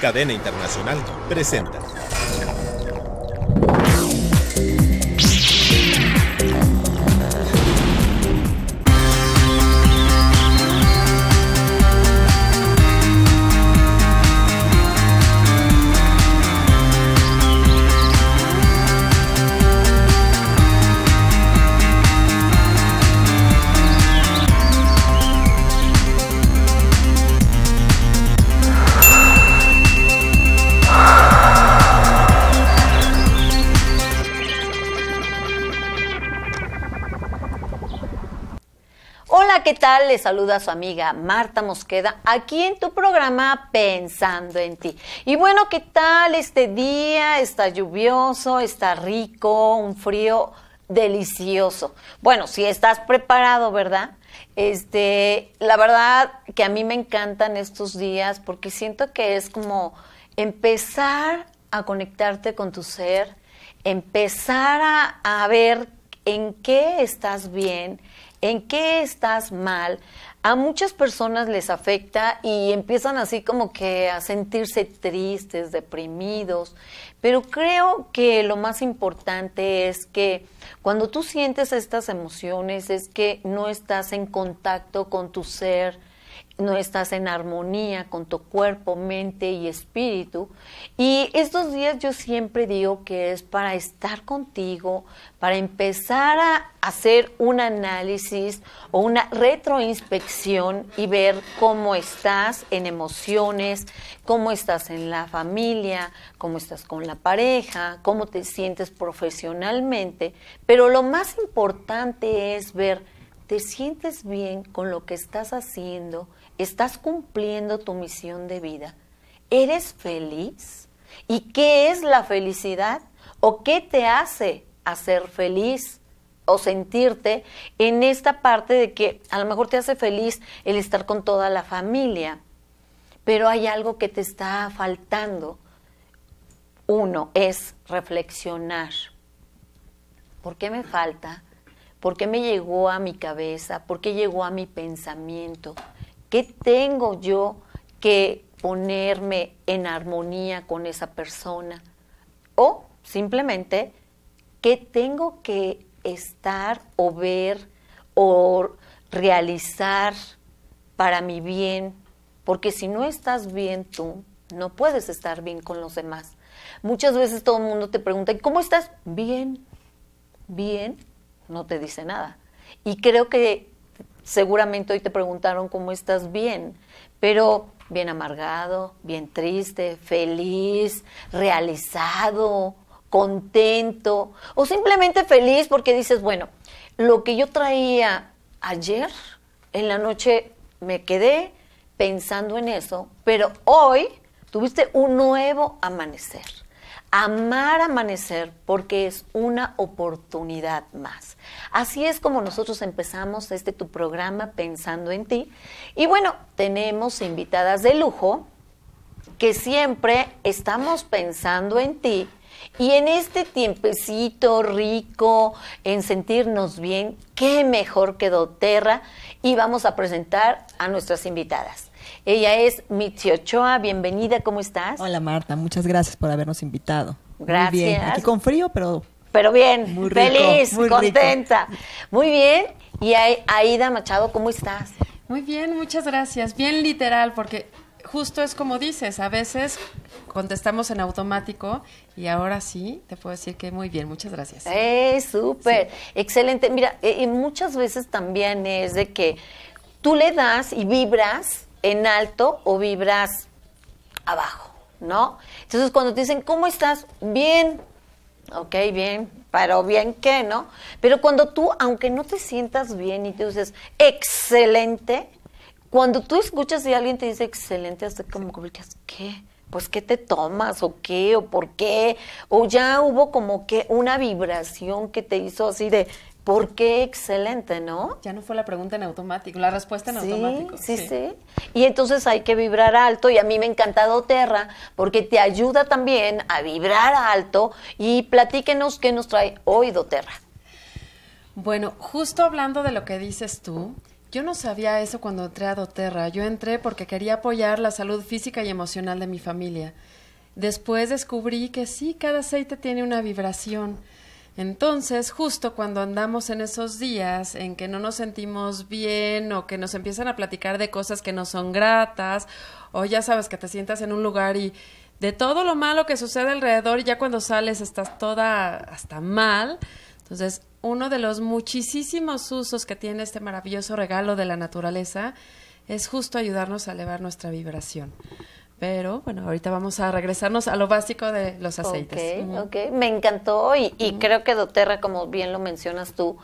Cadena Internacional presenta. ¿qué tal? Le saluda su amiga Marta Mosqueda aquí en tu programa Pensando en ti. Y bueno, ¿qué tal este día? Está lluvioso, está rico, un frío delicioso. Bueno, si estás preparado, ¿verdad? Este, la verdad que a mí me encantan estos días porque siento que es como empezar a conectarte con tu ser, empezar a ver en qué estás bien, en qué estás mal, a muchas personas les afecta y empiezan así como que a sentirse tristes, deprimidos, pero creo que lo más importante es que cuando tú sientes estas emociones es que no estás en contacto con tu ser, no estás en armonía con tu cuerpo, mente y espíritu. Y estos días yo siempre digo que es para estar contigo, para empezar a hacer un análisis o una retroinspección y ver cómo estás en emociones, cómo estás en la familia, cómo estás con la pareja, cómo te sientes profesionalmente. Pero lo más importante es ver te sientes bien con lo que estás haciendo, estás cumpliendo tu misión de vida, eres feliz. ¿Y qué es la felicidad? ¿O qué te hace hacer feliz? o sentirte en esta parte de que a lo mejor te hace feliz el estar con toda la familia, pero hay algo que te está faltando. Uno es reflexionar. ¿Por qué me falta? ¿Por qué me llegó a mi cabeza? ¿Por qué llegó a mi pensamiento? ¿Qué tengo yo que ponerme en armonía con esa persona? O simplemente, ¿qué tengo que estar o ver o realizar para mi bien? Porque si no estás bien tú, no puedes estar bien con los demás. Muchas veces todo el mundo te pregunta, cómo estás? Bien, bien, no te dice nada. Y creo que seguramente hoy te preguntaron cómo estás bien, pero bien amargado, bien triste, feliz, realizado, contento o simplemente feliz porque dices, bueno, lo que yo traía ayer en la noche me quedé pensando en eso, pero hoy tuviste un nuevo amanecer amar amanecer porque es una oportunidad más. Así es como nosotros empezamos este tu programa pensando en ti. Y bueno, tenemos invitadas de lujo que siempre estamos pensando en ti. Y en este tiempecito rico, en sentirnos bien, qué mejor que doTERRA. Y vamos a presentar a nuestras invitadas. Ella es Mitiochoa. bienvenida, ¿cómo estás? Hola Marta, muchas gracias por habernos invitado. Gracias. bien. Aquí con frío, pero... Pero bien, muy feliz, contenta. Muy bien. Y Aida Machado, ¿cómo estás? Muy bien, muchas gracias. Bien literal, porque justo es como dices, a veces contestamos en automático y ahora sí te puedo decir que muy bien, muchas gracias. Eh, súper, excelente. Mira, eh, y muchas veces también es de que tú le das y vibras en alto o vibras abajo, ¿no? Entonces cuando te dicen, ¿cómo estás? Bien, ok, bien, pero bien qué, ¿no? Pero cuando tú, aunque no te sientas bien y te dices, excelente, cuando tú escuchas y alguien te dice, excelente, hasta como, ¿qué? Pues, ¿qué te tomas? ¿O qué? ¿O por qué? O ya hubo como que una vibración que te hizo así de, porque excelente, no? Ya no fue la pregunta en automático, la respuesta en automático. Sí, sí, sí. Y entonces hay que vibrar alto y a mí me encanta doTERRA porque te ayuda también a vibrar alto y platíquenos qué nos trae hoy Doterra. Bueno, justo hablando de lo que dices tú, yo no sabía eso cuando entré a Doterra. Yo entré porque quería apoyar la salud física y emocional de mi familia. Después descubrí que sí, cada aceite tiene una vibración. Entonces, justo cuando andamos en esos días en que no nos sentimos bien o que nos empiezan a platicar de cosas que no son gratas, o ya sabes que te sientas en un lugar y de todo lo malo que sucede alrededor, ya cuando sales estás toda hasta mal. Entonces, uno de los muchísimos usos que tiene este maravilloso regalo de la naturaleza es justo ayudarnos a elevar nuestra vibración. Pero bueno, ahorita vamos a regresarnos a lo básico de los aceites. Ok, me encantó y, y creo que doTERRA, como bien lo mencionas tú,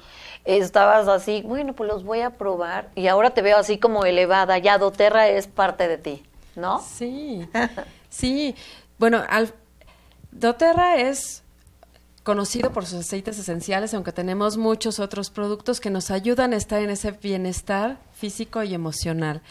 estabas así, bueno, pues los voy a probar y ahora te veo así como elevada, ya doTERRA es parte de ti, ¿no? Sí, sí. Bueno, al, doTERRA es conocido por sus aceites esenciales, aunque tenemos muchos otros productos que nos ayudan a estar en ese bienestar físico y emocional.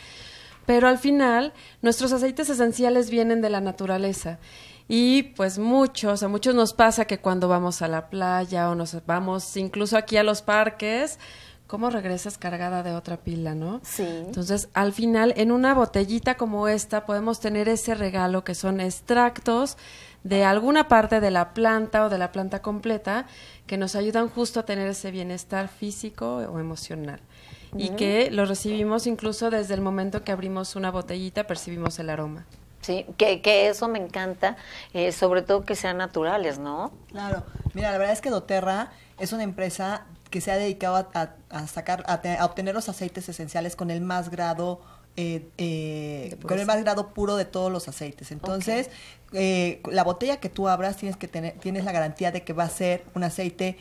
Pero al final, nuestros aceites esenciales vienen de la naturaleza. Y pues muchos, a muchos nos pasa que cuando vamos a la playa o nos vamos incluso aquí a los parques, ¿cómo regresas cargada de otra pila, no? Sí. Entonces, al final, en una botellita como esta, podemos tener ese regalo que son extractos de alguna parte de la planta o de la planta completa que nos ayudan justo a tener ese bienestar físico o emocional y que lo recibimos incluso desde el momento que abrimos una botellita, percibimos el aroma. Sí, que, que eso me encanta, eh, sobre todo que sean naturales, ¿no? Claro, mira, la verdad es que doTERRA es una empresa que se ha dedicado a, sacar, a obtener los aceites esenciales con el más grado eh, eh, con el más grado puro de todos los aceites. Entonces, eh, la botella que tú abras tienes que tener, tienes la garantía de que va a ser un aceite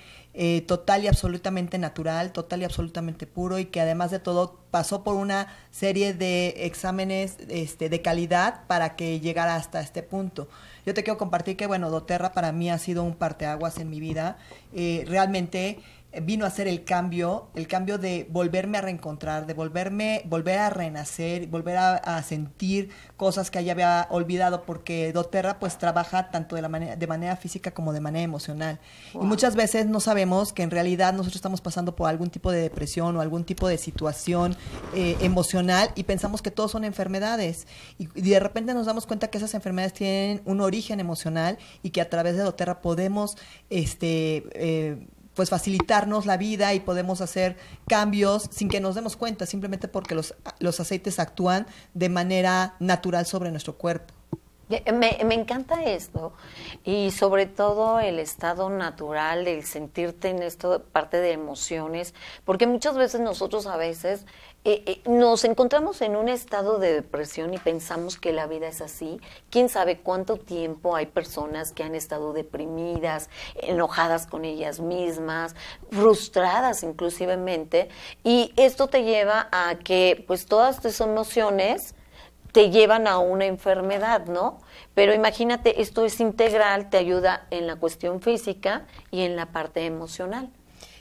total y absolutamente natural, total y absolutamente puro y que además de todo pasó por una serie de exámenes este, de calidad para que llegara hasta este punto. Yo te quiero compartir que, bueno, doTERRA para mí ha sido un parteaguas en mi vida. realmente vino a hacer el cambio, el cambio de volverme a reencontrar, de volverme, volver a renacer, volver a, sentir cosas que ya había olvidado, porque doTERRA pues trabaja tanto de, la manera, de manera física como de manera emocional. Y muchas veces no sabemos que en realidad nosotros estamos pasando por algún tipo de depresión o algún tipo de situación eh, emocional y pensamos que todos son enfermedades. Y, de repente nos damos cuenta que esas enfermedades tienen un origen emocional y que a través de doTERRA podemos este, eh, pues facilitarnos la vida y podemos hacer cambios sin que nos demos cuenta, simplemente porque los, los aceites actúan de manera natural sobre nuestro cuerpo. Me, encanta esto y sobre todo el estado natural el sentirte en esto parte de emociones, porque muchas veces nosotros a veces eh, eh, nos encontramos en un estado de depresión y pensamos que la vida es así. ¿Quién sabe cuánto tiempo hay personas que han estado deprimidas, enojadas con ellas mismas, frustradas inclusivemente? Y esto te lleva a que pues todas tus emociones te llevan a una enfermedad, ¿no? Pero imagínate, esto es integral, te ayuda en la cuestión física y en la parte emocional.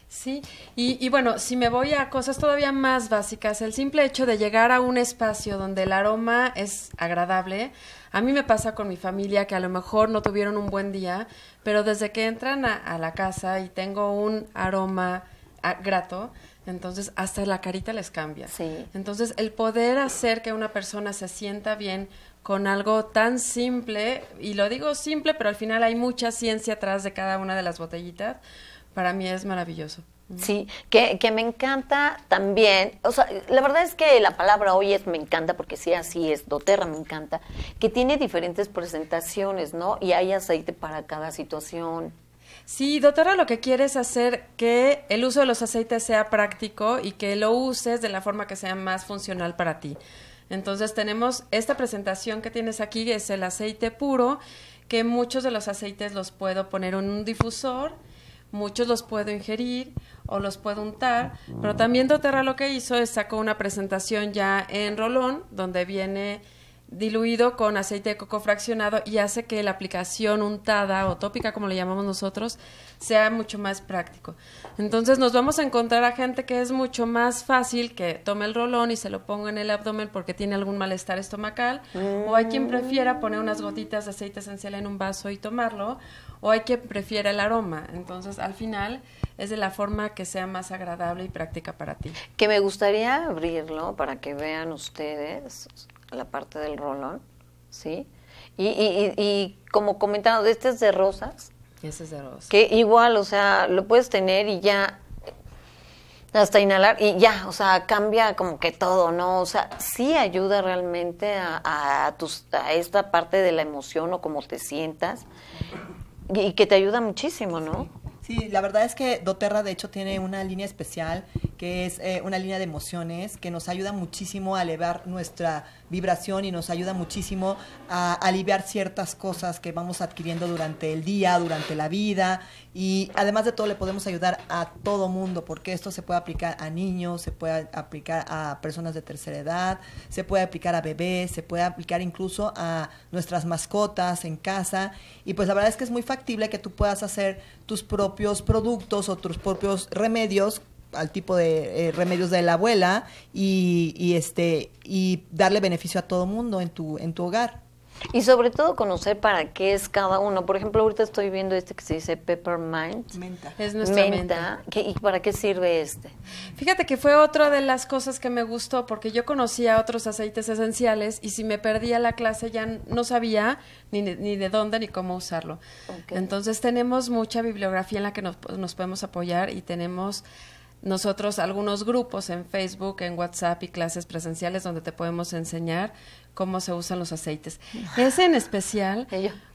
Sí, y, bueno, si me voy a cosas todavía más básicas, el simple hecho de llegar a un espacio donde el aroma es agradable, a mí me pasa con mi familia que a lo mejor no tuvieron un buen día, pero desde que entran a la casa y tengo un aroma Ah, grato, entonces hasta la carita les cambia. Sí. Entonces el poder hacer que una persona se sienta bien con algo tan simple, y lo digo simple, pero al final hay mucha ciencia atrás de cada una de las botellitas, para mí es maravilloso. Sí, que, me encanta también, o sea, la verdad es que la palabra hoy es me encanta, porque sí, así es, doterra me encanta, que tiene diferentes presentaciones, ¿no? Y hay aceite para cada situación, Sí, doctora, lo que quiere es hacer que el uso de los aceites sea práctico y que lo uses de la forma que sea más funcional para ti. Entonces tenemos esta presentación que tienes aquí, que es el aceite puro, que muchos de los aceites los puedo poner en un difusor, muchos los puedo ingerir o los puedo untar, pero también doTERRA lo que hizo es sacó una presentación ya en rolón, donde viene diluido con aceite de coco fraccionado y hace que la aplicación untada o tópica, como le llamamos nosotros, sea mucho más práctico. Entonces nos vamos a encontrar a gente que es mucho más fácil que tome el rolón y se lo ponga en el abdomen porque tiene algún malestar estomacal, o hay quien prefiera poner unas gotitas de aceite esencial en un vaso y tomarlo, o hay quien prefiera el aroma. Entonces al final es de la forma que sea más agradable y práctica para ti. Que me gustaría abrirlo para que vean ustedes la parte del rolón, ¿sí? Y, y, como comentado, este es de rosas. Este es de rosas. Que igual, o sea, lo puedes tener y ya hasta inhalar y ya, o sea, cambia como que todo, ¿no? O sea, sí ayuda realmente a, tus, a esta parte de la emoción o como te sientas y, que te ayuda muchísimo, ¿no? Sí. la verdad es que doTERRA de hecho tiene una línea especial que es eh, una línea de emociones que nos ayuda muchísimo a elevar nuestra vibración y nos ayuda muchísimo a aliviar ciertas cosas que vamos adquiriendo durante el día, durante la vida y además de todo le podemos ayudar a todo mundo porque esto se puede aplicar a niños, se puede aplicar a personas de tercera edad, se puede aplicar a bebés, se puede aplicar incluso a nuestras mascotas en casa y pues la verdad es que es muy factible que tú puedas hacer tus propios productos o tus propios remedios al tipo de eh, remedios de la abuela y, este y darle beneficio a todo mundo en tu en tu hogar y sobre todo conocer para qué es cada uno. Por ejemplo, ahorita estoy viendo este que se dice Peppermint. Menta. Es nuestra menta. ¿Y para qué sirve este? Fíjate que fue otra de las cosas que me gustó porque yo conocía otros aceites esenciales y si me perdía la clase ya no sabía ni de, ni de dónde ni cómo usarlo. Entonces tenemos mucha bibliografía en la que nos, nos podemos apoyar y tenemos nosotros algunos grupos en Facebook, en WhatsApp y clases presenciales donde te podemos enseñar cómo se usan los aceites. Ese en especial,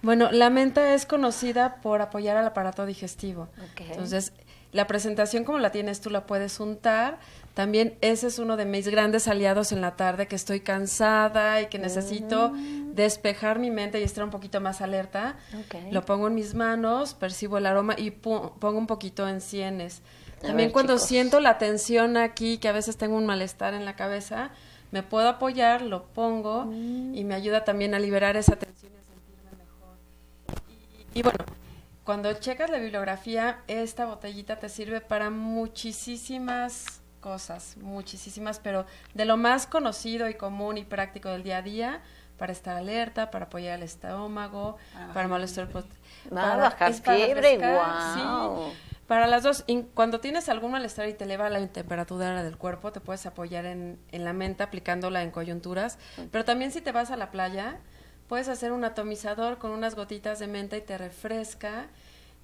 bueno, la menta es conocida por apoyar al aparato digestivo. Entonces, la presentación como la tienes tú la puedes untar. También ese es uno de mis grandes aliados en la tarde que estoy cansada y que necesito despejar mi mente y estar un poquito más alerta. Lo pongo en mis manos, percibo el aroma y pongo un poquito en sienes. También cuando siento la tensión aquí, que a veces tengo un malestar en la cabeza, me puedo apoyar, lo pongo mm. y me ayuda también a liberar esa tensión y a sentirme mejor. Y, bueno, cuando checas la bibliografía, esta botellita te sirve para muchísimas cosas, muchísimas, pero de lo más conocido y común y práctico del día a día, para estar alerta, para apoyar el estómago, ah, para malestar. Para, para bajar fiebre, wow. sí. Para las dos, cuando tienes algún malestar y te eleva la temperatura del cuerpo, te puedes apoyar en, la menta aplicándola en coyunturas, pero también si te vas a la playa, puedes hacer un atomizador con unas gotitas de menta y te refresca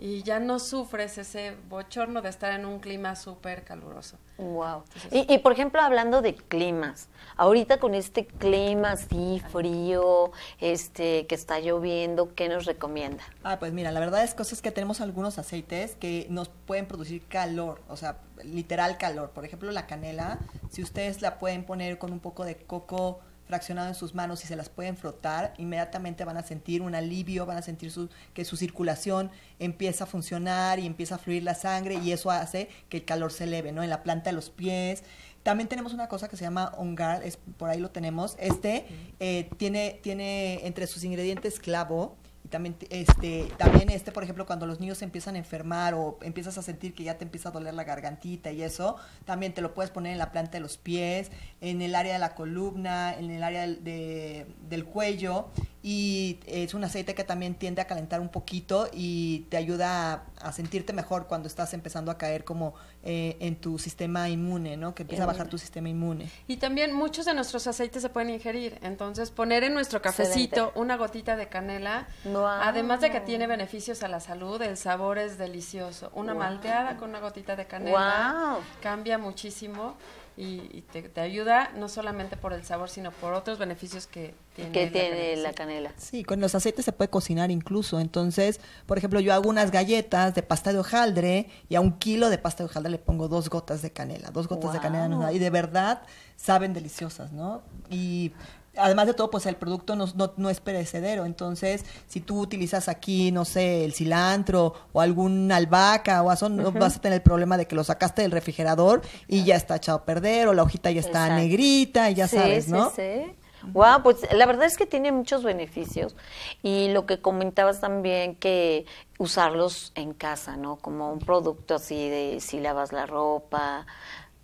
y ya no sufres ese bochorno de estar en un clima súper caluroso. Wow. y, y, por ejemplo, hablando de climas, ahorita con este clima así frío, este que está lloviendo, ¿qué nos recomienda? Ah, pues mira, la verdad es que tenemos algunos aceites que nos pueden producir calor, o sea, literal calor. Por ejemplo, la canela, si ustedes la pueden poner con un poco de coco fraccionado en sus manos y se las pueden frotar, inmediatamente van a sentir un alivio, van a sentir que su circulación empieza a funcionar y empieza a fluir la sangre y eso hace que el calor se eleve, ¿no? En la planta de los pies. También tenemos una cosa que se llama ongar, es, por ahí lo tenemos. Este eh, tiene, tiene entre sus ingredientes clavo, también, este, también este, por ejemplo, cuando los niños se empiezan a enfermar o empiezas a sentir que ya te empieza a doler la gargantita y eso, también te lo puedes poner en la planta de los pies, en el área de la columna, en el área del cuello y es un aceite que también tiende a calentar un poquito y te ayuda a, sentirte mejor cuando estás empezando a caer como eh, en tu sistema inmune, ¿no? Que empieza a bajar tu sistema inmune. Y también muchos de nuestros aceites se pueden ingerir, entonces poner en nuestro cafecito una gotita de canela, además de que tiene beneficios a la salud, el sabor es delicioso. Una malteada con una gotita de canela cambia muchísimo y, te, ayuda no solamente por el sabor, sino por otros beneficios que tiene, la, canela. Sí, con los aceites se puede cocinar incluso. Entonces, por ejemplo, yo hago unas galletas de pasta de hojaldre y a un kilo de pasta de hojaldre le pongo dos gotas de canela, dos gotas de canela. Y de verdad saben deliciosas, ¿no? Y además de todo, pues el producto no, no, es perecedero. Entonces, si tú utilizas aquí, no sé, el cilantro o algún albahaca o eso, vas a tener el problema de que lo sacaste del refrigerador y ya está echado a perder o la hojita ya está negrita y ya sabes, ¿no? Sí, sí. Wow, pues la verdad es que tiene muchos beneficios y lo que comentabas también que usarlos en casa, ¿no? Como un producto así de si lavas la ropa,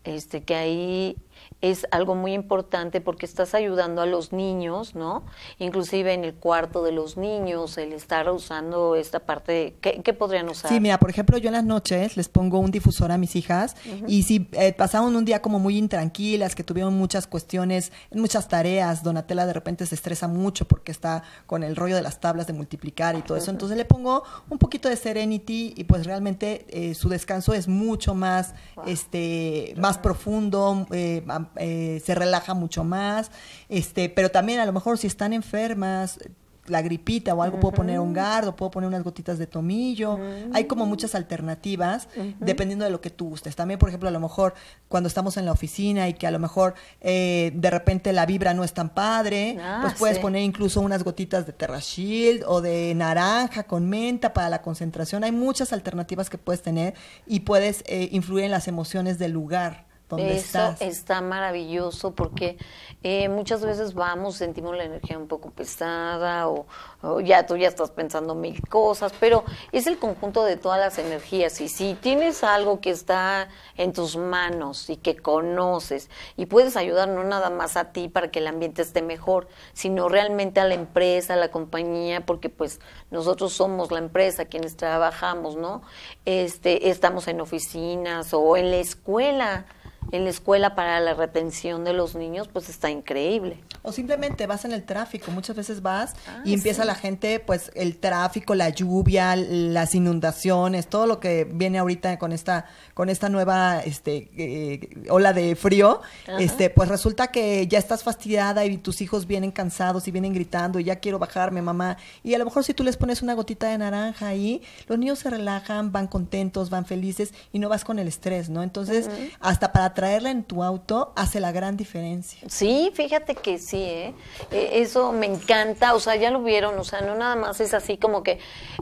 este que ahí es algo muy importante porque estás ayudando a los niños, ¿no? Inclusive en el cuarto de los niños, el estar usando esta parte, de, ¿qué, podrían usar? Sí, mira, por ejemplo, yo en las noches les pongo un difusor a mis hijas y si eh, pasaron un día como muy intranquilas, que tuvieron muchas cuestiones, muchas tareas, Donatella de repente se estresa mucho porque está con el rollo de las tablas de multiplicar y todo eso, entonces le pongo un poquito de serenity y pues realmente eh, su descanso es mucho más, este, más profundo, eh, eh, se relaja mucho más, este, pero también a lo mejor si están enfermas, la gripita o algo, puedo poner un gardo, puedo poner unas gotitas de tomillo. Hay como mm. muchas alternativas dependiendo de lo que tú gustes. También, por ejemplo, a lo mejor cuando estamos en la oficina y que a lo mejor eh, de repente la vibra no es tan padre, ah, pues puedes poner incluso unas gotitas de Terra Shield o de naranja con menta para la concentración. Hay muchas alternativas que puedes tener y puedes eh, influir en las emociones del lugar. Eso está maravilloso porque eh, muchas veces vamos, sentimos la energía un poco pesada o, o, ya tú ya estás pensando mil cosas, pero es el conjunto de todas las energías y si tienes algo que está en tus manos y que conoces y puedes ayudar no nada más a ti para que el ambiente esté mejor, sino realmente a la empresa, a la compañía, porque pues nosotros somos la empresa quienes trabajamos, ¿no? Este, estamos en oficinas o en la escuela en la escuela para la retención de los niños, pues está increíble. O simplemente vas en el tráfico, muchas veces vas ah, y empieza la gente, pues el tráfico, la lluvia, las inundaciones, todo lo que viene ahorita con esta con esta nueva este eh, ola de frío, este pues resulta que ya estás fastidiada y tus hijos vienen cansados y vienen gritando, y ya quiero bajarme, mamá, y a lo mejor si tú les pones una gotita de naranja ahí, los niños se relajan, van contentos, van felices y no vas con el estrés, ¿no? Entonces, hasta para traerla en tu auto hace la gran diferencia. Sí, fíjate que sí, ¿eh? E, eso me encanta, o sea, ya lo vieron, o sea, no nada más es así como que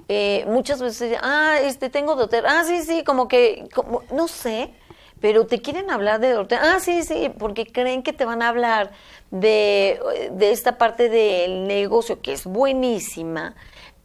eh, muchas veces, ah, este, tengo doter, ah, sí, sí, como que, como, no sé, pero te quieren hablar de Dorotea. Ah, sí, sí, porque creen que te van a hablar de, de esta parte del negocio que es buenísima,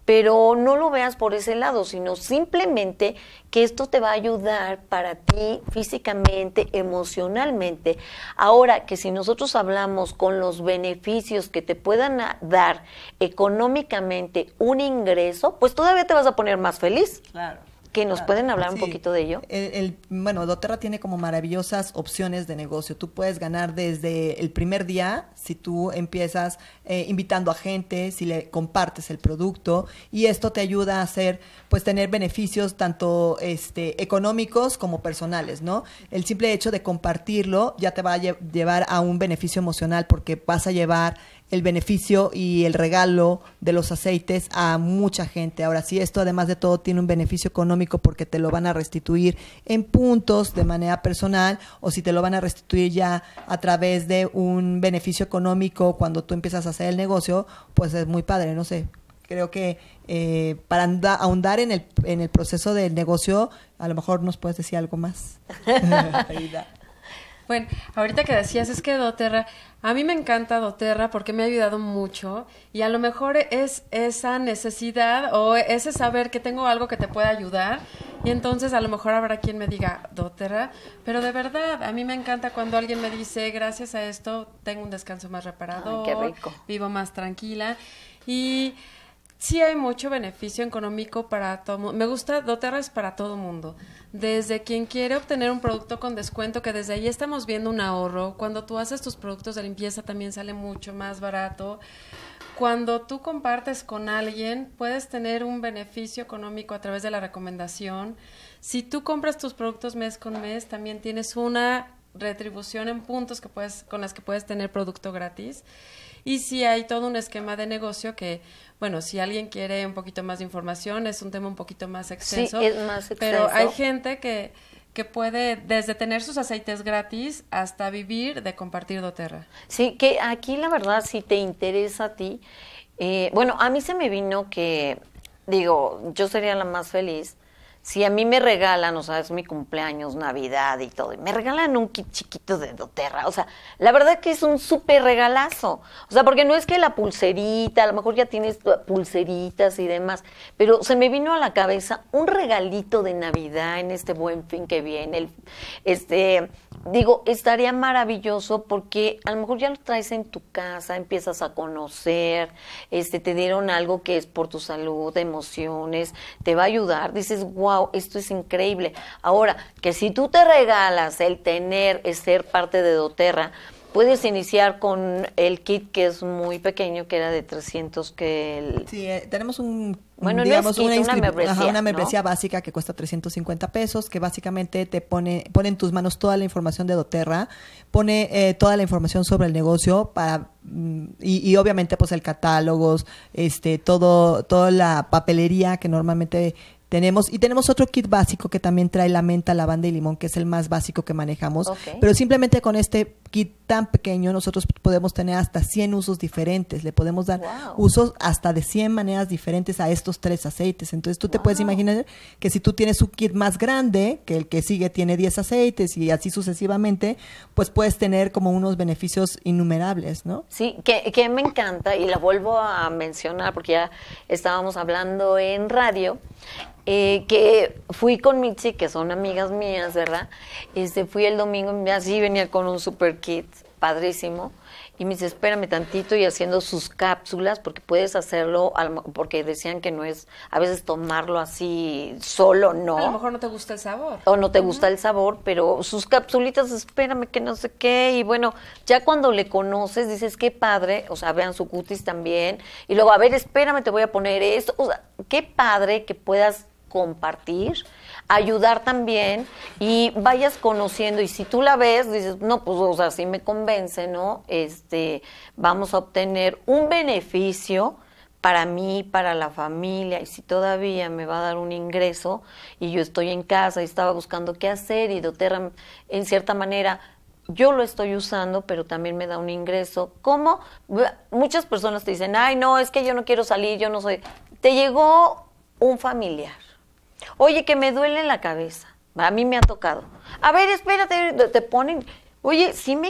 pero no lo veas por ese lado, sino simplemente que esto te va a ayudar para ti físicamente, emocionalmente. Ahora que si nosotros hablamos con los beneficios que te puedan dar económicamente un ingreso, pues todavía te vas a poner más feliz. Claro que nos pueden ah, hablar un poquito de ello. El, bueno, doTERRA tiene como maravillosas opciones de negocio. Tú puedes ganar desde el primer día si tú empiezas eh, invitando a gente, si le compartes el producto y esto te ayuda a hacer, pues tener beneficios tanto este, económicos como personales, ¿no? El simple hecho de compartirlo ya te va a llevar a un beneficio emocional porque vas a llevar el beneficio y el regalo de los aceites a mucha gente. Ahora si esto además de todo tiene un beneficio económico porque te lo van a restituir en puntos de manera personal o si te lo van a restituir ya a través de un beneficio económico cuando tú empiezas a hacer el negocio, pues es muy padre, no sé. Creo que eh, para ahondar en el, en el proceso del negocio, a lo mejor nos puedes decir algo más. Bueno, ahorita que decías, es que doTERRA, a mí me encanta doTERRA porque me ha ayudado mucho y a lo mejor es esa necesidad o ese saber que tengo algo que te pueda ayudar y entonces a lo mejor habrá quien me diga doTERRA, pero de verdad, a mí me encanta cuando alguien me dice, gracias a esto tengo un descanso más reparado, vivo más tranquila y sí hay mucho beneficio económico para todo mundo. Me gusta doTERRA es para todo mundo. Desde quien quiere obtener un producto con descuento, que desde ahí estamos viendo un ahorro. Cuando tú haces tus productos de limpieza también sale mucho más barato. Cuando tú compartes con alguien, puedes tener un beneficio económico a través de la recomendación. Si tú compras tus productos mes con mes, también tienes una retribución en puntos que puedes, con las que puedes tener producto gratis. Y sí hay todo un esquema de negocio que, bueno, si alguien quiere un poquito más de información, es un tema un poquito más extenso. Sí, es más extenso. Pero hay gente que, que puede desde tener sus aceites gratis hasta vivir de compartir doTERRA. Sí, que aquí la verdad, si te interesa a ti, eh, bueno, a mí se me vino que, digo, yo sería la más feliz si a mí me regalan, o sea, es mi cumpleaños, Navidad y todo, me regalan un kit chiquito de doTERRA, o sea, la verdad que es un súper regalazo. O sea, porque no es que la pulserita, a lo mejor ya tienes pulseritas y demás, pero se me vino a la cabeza un regalito de Navidad en este buen fin que viene. este, digo, estaría maravilloso porque a lo mejor ya lo traes en tu casa, empiezas a conocer, este, te dieron algo que es por tu salud, emociones, te va a ayudar, dices, wow esto es increíble. Ahora, que si tú te regalas el tener, eh, ser parte de doTERRA, Puedes iniciar con el kit que es muy pequeño, que era de 300 que... Sí, eh, tenemos un, bueno, una, una, membresía, básica que cuesta 350 pesos, que básicamente te pone, pone en tus manos toda la información de doTERRA, pone eh, toda la información sobre el negocio para... Mm, y, y, obviamente pues el catálogos, este, todo, toda la papelería que normalmente tenemos, y tenemos otro kit básico que también trae la menta, lavanda y limón, que es el más básico que manejamos. Pero simplemente con este kit tan pequeño nosotros podemos tener hasta 100 usos diferentes. Le podemos dar usos hasta de 100 maneras diferentes a estos tres aceites. Entonces tú te puedes imaginar que si tú tienes un kit más grande, que el que sigue tiene 10 aceites y así sucesivamente, pues puedes tener como unos beneficios innumerables, ¿no? Sí, que, que me encanta y la vuelvo a mencionar porque ya estábamos hablando en radio eh, que fui con Mitzi, que son amigas mías, ¿verdad? Este, fui el domingo, así venía con un super kit, padrísimo y me dice, espérame tantito y haciendo sus cápsulas, porque puedes hacerlo, porque decían que no es, a veces tomarlo así solo, no. A lo mejor no te gusta el sabor. O no te gusta el sabor, pero sus capsulitas, espérame que no sé qué, y bueno, ya cuando le conoces, dices, qué padre, o sea, vean su cutis también, y luego, a ver, espérame, te voy a poner esto, o sea, qué padre que puedas compartir ayudar también y vayas conociendo y si tú la ves dices no pues o sea si me convence no este vamos a obtener un beneficio para mí para la familia y si todavía me va a dar un ingreso y yo estoy en casa y estaba buscando qué hacer y doTERRA en cierta manera yo lo estoy usando, pero también me da un ingreso. ¿Cómo? Muchas personas te dicen, ay, no, es que yo no quiero salir, yo no soy. Te llegó un familiar Oye, que me duele la cabeza. A mí me ha tocado. A ver, espérate, te ponen. Oye, sí me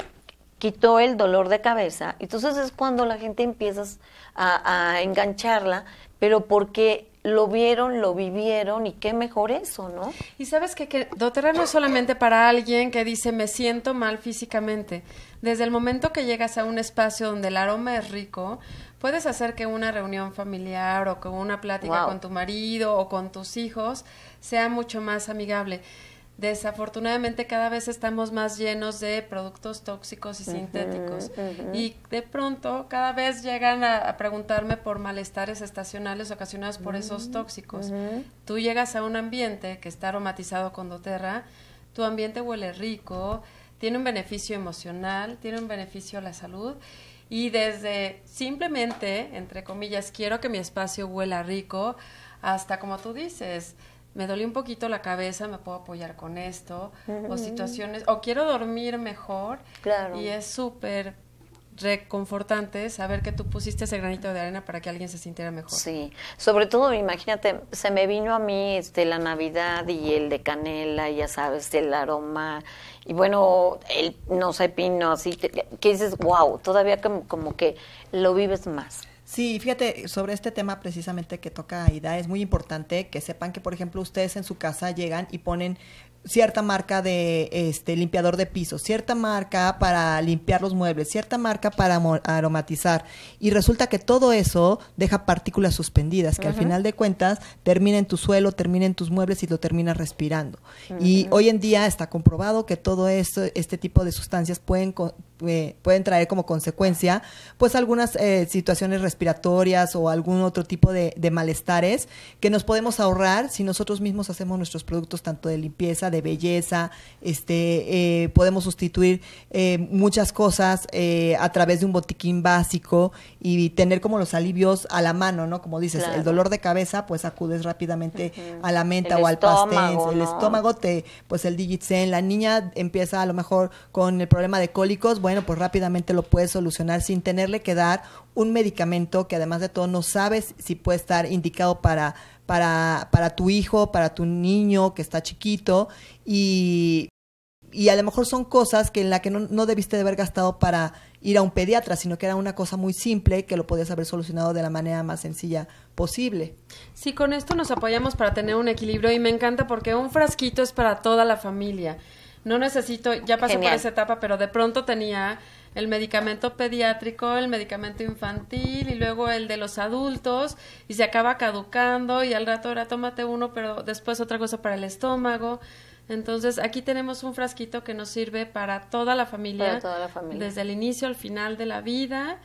quitó el dolor de cabeza. Entonces es cuando la gente empieza a, a engancharla, pero porque lo vieron, lo vivieron y qué mejor eso, ¿no? Y sabes que, que doTERRA no es solamente para alguien que dice me siento mal físicamente. Desde el momento que llegas a un espacio donde el aroma es rico, puedes hacer que una reunión familiar o que una plática con tu marido o con tus hijos sea mucho más amigable desafortunadamente cada vez estamos más llenos de productos tóxicos y sintéticos. Y de pronto cada vez llegan a, preguntarme por malestares estacionales ocasionados por mm, esos tóxicos. Tú llegas a un ambiente que está aromatizado con doTERRA, tu ambiente huele rico, tiene un beneficio emocional, tiene un beneficio a la salud. Y desde simplemente, entre comillas, quiero que mi espacio huela rico, hasta como tú dices, me dolió un poquito la cabeza, me puedo apoyar con esto, o situaciones, o quiero dormir mejor. Claro. Y es súper reconfortante saber que tú pusiste ese granito de arena para que alguien se sintiera mejor. Sí, sobre todo, imagínate, se me vino a mí este, la Navidad y el de canela, ya sabes, el aroma, y bueno, el, no sé, pino, así, que, dices, wow, todavía como, como que lo vives más. Sí, fíjate, sobre este tema precisamente que toca Aida, es muy importante que sepan que, por ejemplo, ustedes en su casa llegan y ponen cierta marca de este limpiador de piso, cierta marca para limpiar los muebles, cierta marca para aromatizar y resulta que todo eso deja partículas suspendidas que al final de cuentas termina en tu suelo, termina en tus muebles y lo terminas respirando. Y hoy en día está comprobado que todo esto, este tipo de sustancias pueden eh, pueden traer como consecuencia pues algunas eh, situaciones respiratorias o algún otro tipo de, malestares que nos podemos ahorrar si nosotros mismos hacemos nuestros productos tanto de limpieza, de belleza, este, eh, podemos sustituir muchas cosas a través de un botiquín básico y tener como los alivios a la mano, ¿no? Como dices, el dolor de cabeza pues acudes rápidamente a la menta o al pastel, el estómago te pues el digitzen, la niña empieza a lo mejor con el problema de cólicos, bueno, bueno, pues rápidamente lo puedes solucionar sin tenerle que dar un medicamento que además de todo no sabes si puede estar indicado para, para, para tu hijo, para tu niño que está chiquito y, y a lo mejor son cosas que en la que no, no, debiste de haber gastado para ir a un pediatra, sino que era una cosa muy simple que lo podías haber solucionado de la manera más sencilla posible. Sí, con esto nos apoyamos para tener un equilibrio y me encanta porque un frasquito es para toda la familia no necesito, ya pasé por esa etapa, pero de pronto tenía el medicamento pediátrico, el medicamento infantil y luego el de los adultos y se acaba caducando y al rato era tómate uno, pero después otra cosa para el estómago. Entonces aquí tenemos un frasquito que nos sirve para toda la familia, desde el inicio al final de la vida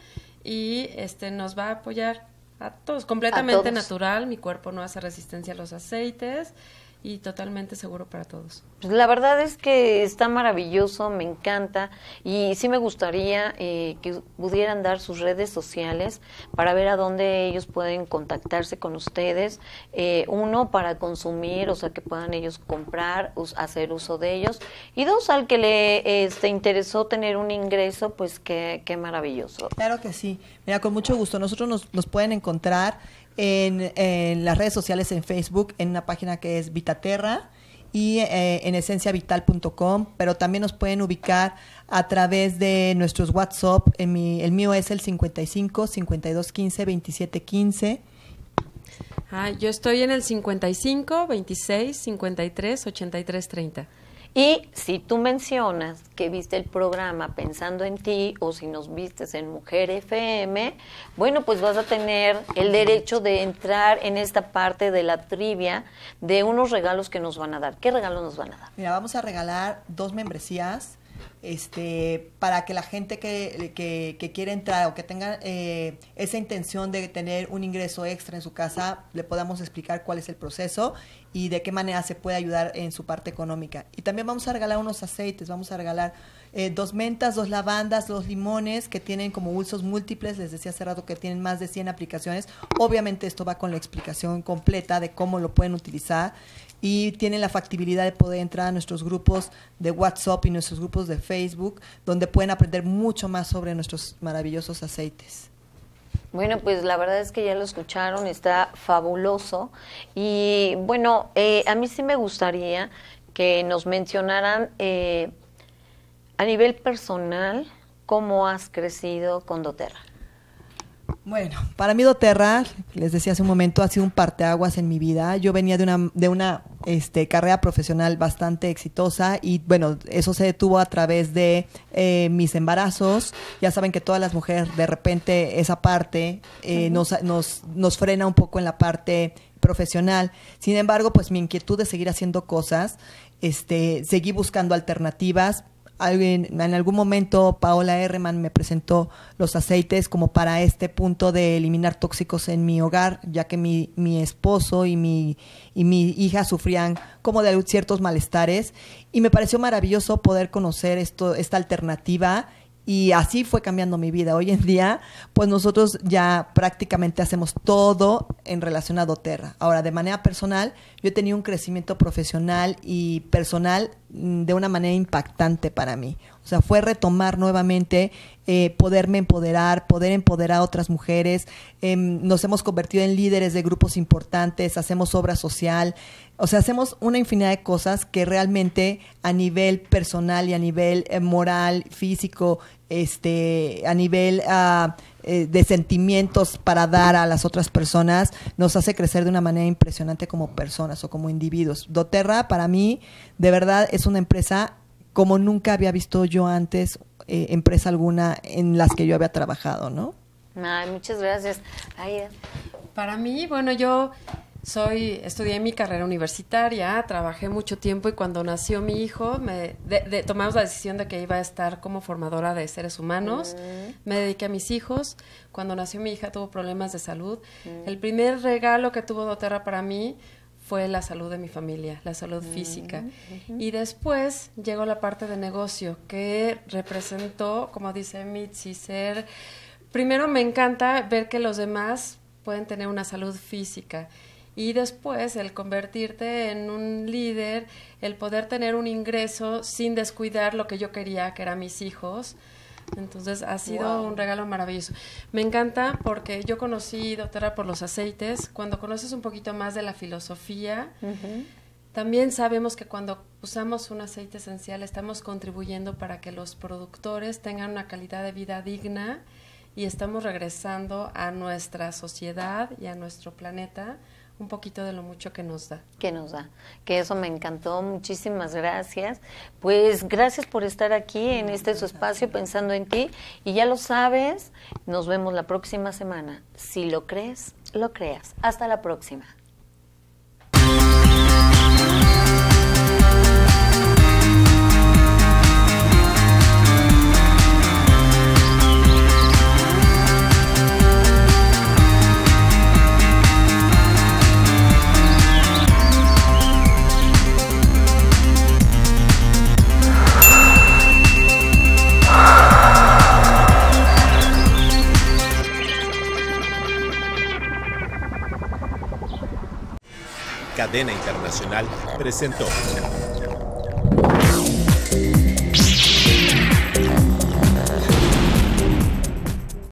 y este nos va a apoyar a todos, completamente natural, mi cuerpo no hace resistencia a los aceites y totalmente seguro para todos. Pues la verdad es que está maravilloso, me encanta y sí me gustaría eh, que pudieran dar sus redes sociales para ver a dónde ellos pueden contactarse con ustedes. Eh, uno, para consumir, o sea, que puedan ellos comprar, hacer uso de ellos. Y dos, al que le este, interesó tener un ingreso, pues qué, maravilloso. Claro que sí. Mira, con mucho gusto. Nosotros nos, nos pueden encontrar en, las redes sociales, en Facebook, en una página que es Vitaterra y eh, en esenciavital.com, pero también nos pueden ubicar a través de nuestros WhatsApp. En el mío es el 55 52 15 27 15. yo estoy en el 55 26 53 83 30. Y si tú mencionas que viste el programa Pensando en ti o si nos vistes en Mujer FM, bueno, pues vas a tener el derecho de entrar en esta parte de la trivia de unos regalos que nos van a dar. ¿Qué regalos nos van a dar? Mira, vamos a regalar dos membresías este, para que la gente que, quiere entrar o que tenga eh, esa intención de tener un ingreso extra en su casa, le podamos explicar cuál es el proceso y de qué manera se puede ayudar en su parte económica. Y también vamos a regalar unos aceites, vamos a regalar eh, dos mentas, dos lavandas, dos limones que tienen como usos múltiples, les decía hace rato que tienen más de 100 aplicaciones. Obviamente esto va con la explicación completa de cómo lo pueden utilizar y tienen la factibilidad de poder entrar a nuestros grupos de WhatsApp y nuestros grupos de Facebook, donde pueden aprender mucho más sobre nuestros maravillosos aceites. Bueno, pues la verdad es que ya lo escucharon, está fabuloso. Y bueno, eh, a mí sí me gustaría que nos mencionaran eh, a nivel personal cómo has crecido con doTERRA. Bueno, para mí doTERRA, les decía hace un momento, ha sido un parteaguas en mi vida. Yo venía de una, de una este, carrera profesional bastante exitosa y bueno, eso se detuvo a través de eh, mis embarazos. Ya saben que todas las mujeres, de repente, esa parte eh, nos, nos, nos frena un poco en la parte profesional. Sin embargo, pues mi inquietud de seguir haciendo cosas, este, seguí buscando alternativas alguien, en algún momento Paola Herrmann me presentó los aceites como para este punto de eliminar tóxicos en mi hogar, ya que mi, esposo y mi, y mi hija sufrían como de ciertos malestares. Y me pareció maravilloso poder conocer esto, esta alternativa y así fue cambiando mi vida. Hoy en día, pues nosotros ya prácticamente hacemos todo en relación a doTERRA. Ahora, de manera personal, yo he tenido un crecimiento profesional y personal de una manera impactante para mí. O sea, fue retomar nuevamente, eh, poderme empoderar, poder empoderar a otras mujeres. Em, nos hemos convertido en líderes de grupos importantes, hacemos obra social, o sea, hacemos una infinidad de cosas que realmente a nivel personal y a nivel eh, moral, físico este, a nivel ah, eh, de sentimientos para dar a las otras personas, nos hace crecer de una manera impresionante como personas o como individuos. doTERRA para mí, de verdad, es una empresa como nunca había visto yo antes, eh, empresa alguna en las que yo había trabajado, ¿no? Ay, muchas gracias. Eh. para mí, bueno, yo soy, estudié mi carrera universitaria, trabajé mucho tiempo y cuando nació mi hijo me, de, tomamos la decisión de que iba a estar como formadora de seres humanos. Mm. Me dediqué a mis hijos. Cuando nació mi hija tuvo problemas de salud. Mm. El primer regalo que tuvo doTERRA para mí fue la salud de mi familia, la salud mm, física. Y después llegó la parte de negocio que representó, como dice Mitzi, ser... Primero me encanta ver que los demás pueden tener una salud física y después el convertirte en un líder, el poder tener un ingreso sin descuidar lo que yo quería, que eran mis hijos. Entonces ha sido un regalo maravilloso. Me encanta porque yo conocí doctora por los aceites. Cuando conoces un poquito más de la filosofía, también sabemos que cuando usamos un aceite esencial estamos contribuyendo para que los productores tengan una calidad de vida digna y estamos regresando a nuestra sociedad y a nuestro planeta un poquito de lo mucho que nos da. Que nos da. Que eso me encantó. Muchísimas gracias. Pues gracias por estar aquí en este su espacio pensando en ti. Y ya lo sabes, nos vemos la próxima semana. Si lo crees, lo creas. Hasta la próxima. cadena internacional presentó.